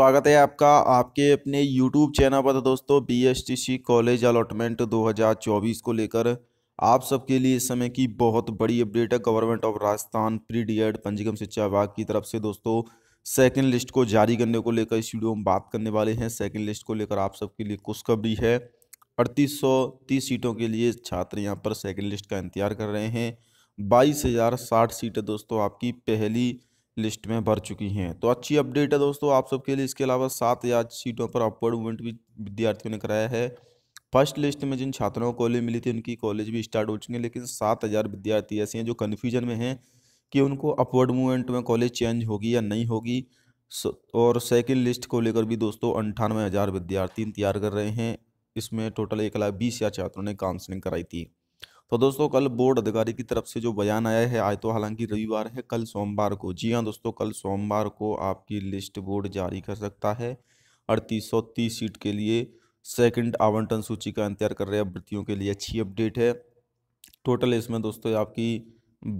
स्वागत है आपका आपके अपने YouTube चैनल पर तो दोस्तों B S T C college allotment 2024 को लेकर आप सबके लिए इस समय की बहुत बड़ी अपडेट है government of Rajasthan pre D Ed पंजीगम शिक्षा विभाग की तरफ से दोस्तों सेकंड लिस्ट को जारी करने को लेकर इस वीडियो में बात करने वाले हैं सेकंड लिस्ट को लेकर आप सबके लिए खुशखबरी है अड़तीस सौ तीस सीटों के लिए छात्र यहाँ पर सेकेंड लिस्ट का इंतजार कर रहे हैं बाईस हज़ार साठ सीटें दोस्तों आपकी पहली लिस्ट में भर चुकी हैं तो अच्छी अपडेट है दोस्तों आप सबके लिए इसके अलावा सात या सीटों पर अपवर्ड मूवमेंट भी विद्यार्थियों ने कराया है फर्स्ट लिस्ट में जिन छात्रों को कॉलेज मिली थी उनकी कॉलेज भी स्टार्ट हो चुकी है लेकिन सात हज़ार विद्यार्थी ऐसे हैं जो कन्फ्यूजन में हैं कि उनको अपवर्ड मूवमेंट में कॉलेज चेंज होगी या नहीं होगी और सेकेंड लिस्ट को लेकर भी दोस्तों अंठानवे हज़ार विद्यार्थी इंतजार कर रहे हैं इसमें टोटल एक लाख बीस हज़ार छात्रों ने काउंसलिंग कराई थी तो दोस्तों कल बोर्ड अधिकारी की तरफ से जो बयान आया है आज तो हालांकि रविवार है कल सोमवार को जी हाँ दोस्तों कल सोमवार को आपकी लिस्ट बोर्ड जारी कर सकता है अड़तीस सौ तीस सीट के लिए सेकंड आवंटन सूची का इंतजार कर रहे अभ्यर्थियों के लिए अच्छी अपडेट है टोटल इसमें दोस्तों आपकी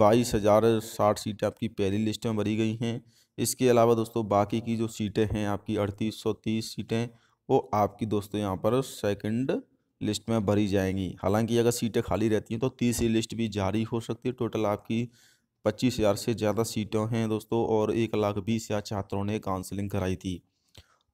बाईस हज़ार साठ सीटें आपकी पहली लिस्ट में भरी गई हैं इसके अलावा दोस्तों बाकी की जो सीटें हैं आपकी अड़तीस सौ तीस सीटें वो आपकी दोस्तों यहाँ पर सेकंड लिस्ट में भरी जाएंगी हालांकि अगर सीटें खाली रहती हैं तो तीसरी लिस्ट भी जारी हो सकती है टोटल आपकी पच्चीस हज़ार से ज़्यादा सीटें हैं दोस्तों और एक लाख बीस हज़ार छात्रों ने काउंसलिंग कराई थी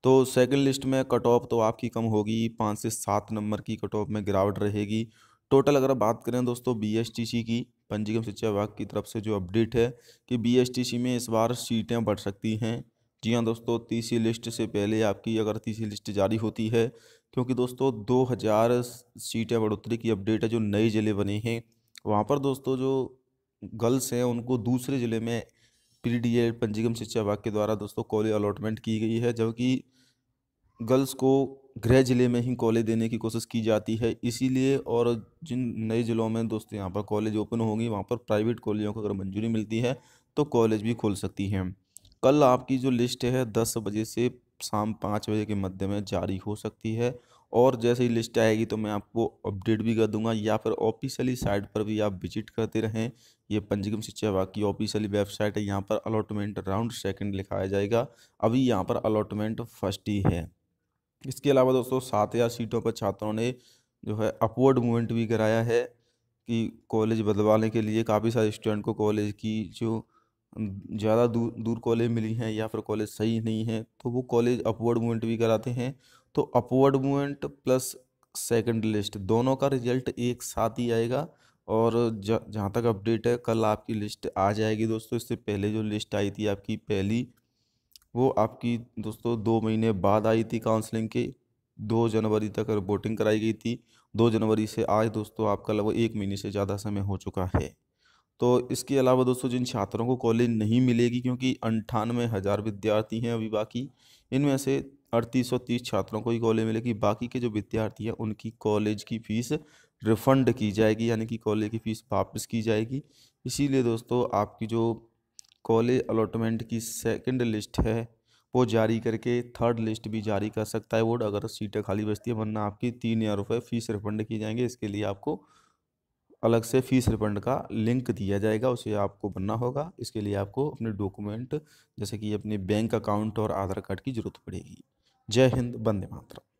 तो सेकंड लिस्ट में कट ऑफ तो आपकी कम होगी पाँच से सात नंबर की कट ऑफ में गिरावट रहेगी टोटल अगर बात करें दोस्तों बी की पंजीकृत शिक्षा विभाग की तरफ से जो अपडेट है कि बी में इस बार सीटें बढ़ सकती हैं जी हाँ दोस्तों तीसरी लिस्ट से पहले आपकी अगर तीसरी लिस्ट जारी होती है क्योंकि दोस्तों 2000 सीटें बढ़ोतरी की अपडेट है जो नए ज़िले बने हैं वहाँ पर दोस्तों जो गर्ल्स हैं उनको दूसरे ज़िले में प्री डी एड पंजीगम शिक्षा विभाग के द्वारा दोस्तों कॉलेज अलॉटमेंट की गई है जबकि गर्ल्स को गृह ज़िले में ही कॉलेज देने की कोशिश की जाती है इसीलिए और जिन नए ज़िलों में दोस्तों यहाँ पर कॉलेज ओपन होंगी वहाँ पर प्राइवेट कॉलेजों को अगर मंजूरी मिलती है तो कॉलेज भी खोल सकती हैं कल आपकी जो लिस्ट है दस बजे से शाम पाँच बजे के मध्य में जारी हो सकती है और जैसे ही लिस्ट आएगी तो मैं आपको अपडेट भी कर दूंगा या फिर ऑफिशियली साइट पर भी आप विजिट करते रहें ये पंजीकम शिक्षा विभाग की ऑफिशियली वेबसाइट है यहाँ पर अलॉटमेंट राउंड सेकंड लिखाया जाएगा अभी यहाँ पर अलॉटमेंट फर्स्ट ही है इसके अलावा दोस्तों सात हज़ार सीटों पर छात्रों ने जो है अपवर्ड मूवमेंट भी कराया है कि कॉलेज बदलवाने के लिए काफ़ी सारे स्टूडेंट को कॉलेज की जो ज़्यादा दूर दूर कॉलेज मिली हैं या फिर कॉलेज सही नहीं है तो वो कॉलेज अपवर्ड मूवमेंट भी कराते हैं तो upward movement plus second list दोनों का रिजल्ट एक साथ ही आएगा और जहाँ तक अपडेट है कल आपकी लिस्ट आ जाएगी दोस्तों इससे पहले जो लिस्ट आई थी आपकी पहली वो आपकी दोस्तों दो महीने बाद आई थी काउंसलिंग के दो जनवरी तक रिपोर्टिंग कराई गई थी दो जनवरी से आज दोस्तों आपका लगभग एक महीने से ज़्यादा समय हो चुका है तो इसके अलावा दोस्तों जिन छात्रों को कॉलेज नहीं मिलेगी क्योंकि अंठानवे हज़ार विद्यार्थी हैं अभी बाकी इनमें से अड़तीस सौ तीस छात्रों को ही कॉलेज मिलेगी बाकी के जो विद्यार्थी हैं उनकी कॉलेज की फ़ीस रिफ़ंड की जाएगी यानी कि कॉलेज की फ़ीस वापस की जाएगी इसीलिए दोस्तों आपकी जो कॉलेज अलॉटमेंट की सेकेंड लिस्ट है वो जारी करके थर्ड लिस्ट भी जारी कर सकता है बोर्ड अगर सीटें खाली बचती है वरना आपकी तीन हज़ार रुपये फ़ीस रिफंड की जाएंगे इसके लिए आपको अलग से फीस रिफंड का लिंक दिया जाएगा उसे आपको बनना होगा इसके लिए आपको अपने डॉक्यूमेंट जैसे कि अपने बैंक अकाउंट और आधार कार्ड की ज़रूरत पड़ेगी जय हिंद बंदे मातरम